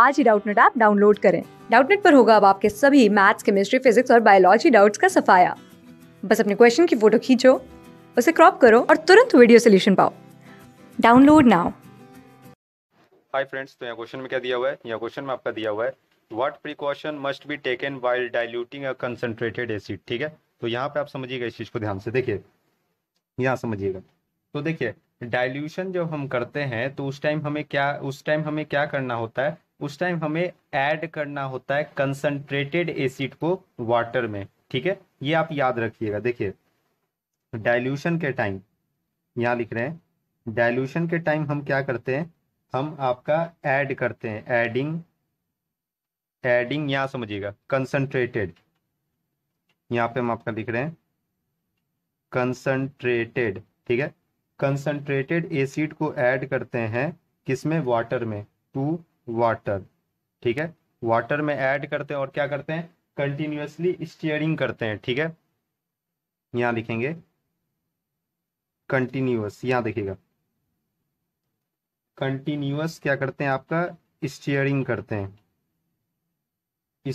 आज ही Doubtnut app download करें डाउटनेट पर होगा अब आपके सभी मैथ्स केमिस्ट्री फिजिक्स और बायोलॉजी डाउट्स का सफाया बस अपने क्वेश्चन की फोटो खींचो उसे क्रॉप करो और तुरंत वीडियो सोल्यूशन पाओ डाउनलोड नाउ हाय फ्रेंड्स तो यहाँ क्वेश्चन में क्या दिया हुआ है यहाँ क्वेश्चन में आपका दिया हुआ है what precaution must be taken while diluting a concentrated acid ठीक है तो यहाँ पे आप समझिएगा इस चीज को ध्यान से देखिए यहाँ समझिएगा तो देखिए डाइल्यूशन जब हम करते हैं तो उस टाइम हमें क्या उस टाइम हमें क्या करना होता है उस टाइम हमें ऐड करना होता है कंसनट्रेटेड एसिड को वाटर में ठीक है ये आप याद रखिएगा देखिए डाइल्यूशन के टाइम यहाँ लिख रहे हैं डाइल्यूशन के टाइम हम क्या करते हैं हम आपका ऐड करते हैं एडिंग एडिंग यहाँ समझिएगा कंसनट्रेटेड यहाँ पे हम आपका लिख रहे हैं कंसनट्रेटेड ठीक है कंसनट्रेटेड एसिड को ऐड करते हैं किसमें वाटर में टू वाटर ठीक है वाटर में ऐड करते हैं और क्या करते हैं कंटिन्यूसली स्टीयरिंग करते हैं ठीक है यहां लिखेंगे कंटिन्यूस यहां देखिएगा कंटिन्यूस क्या करते हैं आपका स्टीयरिंग करते हैं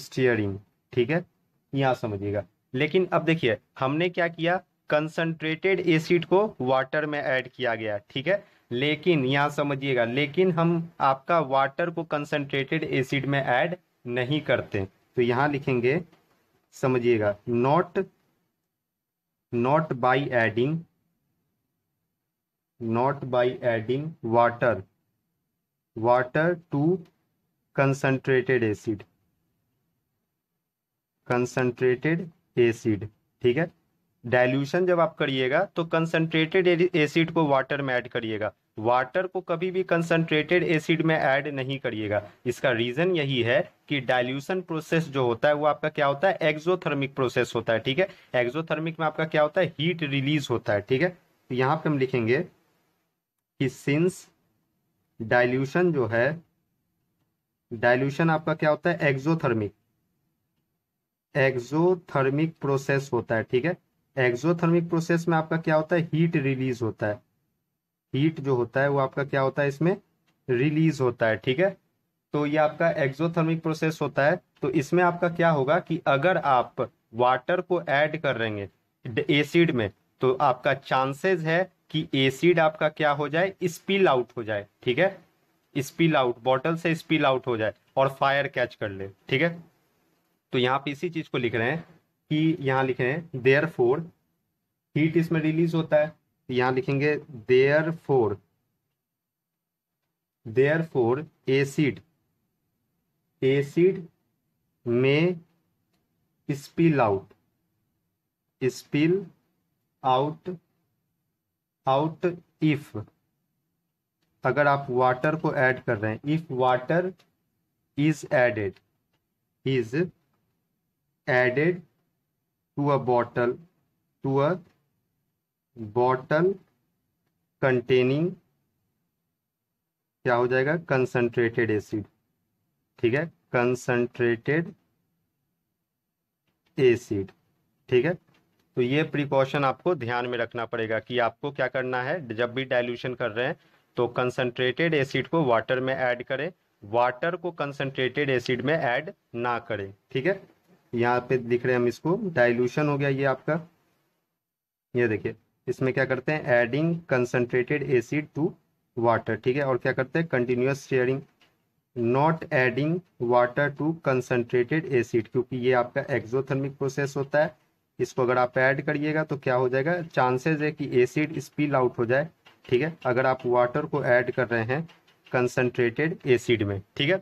स्टीयरिंग ठीक है यहां समझिएगा लेकिन अब देखिए हमने क्या किया कंसनट्रेटेड एसिड को वाटर में ऐड किया गया ठीक है लेकिन यहाँ समझिएगा लेकिन हम आपका वाटर को कंसनट्रेटेड एसिड में ऐड नहीं करते तो यहाँ लिखेंगे समझिएगा not not by adding not by adding water water to concentrated acid concentrated acid ठीक है डाइल्यूशन जब आप करिएगा तो कंसनट्रेटेड एसिड को वाटर में ऐड करिएगा वाटर को कभी भी कंसनट्रेटेड एसिड में ऐड नहीं करिएगा इसका रीज़न यही है कि डाइल्यूशन प्रोसेस जो होता है वो आपका क्या होता है एक्जोथर्मिक प्रोसेस होता है ठीक है एक्जोथर्मिक में आपका क्या होता है हीट रिलीज होता है ठीक है तो यहां पे हम लिखेंगे कि सिंस डाइल्यूशन जो है डाइल्यूशन आपका क्या होता है एक्जोथर्मिक एक्जोथर्मिक प्रोसेस होता है ठीक है एक्सोथर्मिक प्रोसेस में आपका क्या होता है हीट रिलीज होता है हीट जो होता है वो आपका क्या होता है इसमें रिलीज होता है ठीक है तो ये आपका एक्सोथर्मिक प्रोसेस होता है तो इसमें आपका क्या होगा कि अगर आप वाटर को ऐड कर हैं एसिड में तो आपका चांसेस है कि एसिड आपका क्या हो जाए स्पिल आउट हो जाए ठीक है स्पिल आउट बॉटल से स्पिल आउट हो जाए और फायर कैच कर ले ठीक है तो यहाँ पे इसी चीज को लिख रहे हैं कि यहाँ लिखे हैं देयर फोर हीट इसमें रिलीज होता है तो यहाँ लिखेंगे therefore therefore acid acid में spill out spill out out if अगर आप वाटर को ऐड कर रहे हैं if water is added is added to a bottle to a bottle containing क्या हो जाएगा कंसंट्रेटेड एसिड ठीक है कंसंट्रेटेड एसिड ठीक है तो ये प्रिकॉशन आपको ध्यान में रखना पड़ेगा कि आपको क्या करना है जब भी डाइल्यूशन कर रहे हैं तो कंसंट्रेटेड एसिड को वाटर में ऐड करें वाटर को कंसंट्रेटेड एसिड में ऐड ना करें ठीक है यहाँ पे दिख रहे हैं हम इसको डाइल्यूशन हो गया ये आपका ये देखिए इसमें क्या करते हैं adding concentrated acid to water ठीक है और क्या करते हैं continuous sharing not adding water to concentrated acid क्योंकि ये आपका एक्जोथर्मिक प्रोसेस होता है इसको अगर आप ऐड करिएगा तो क्या हो जाएगा चांसेस है कि एसिड स्पिल आउट हो जाए ठीक है अगर आप वाटर को ऐड कर रहे हैं कंसनट्रेटेड एसिड में ठीक है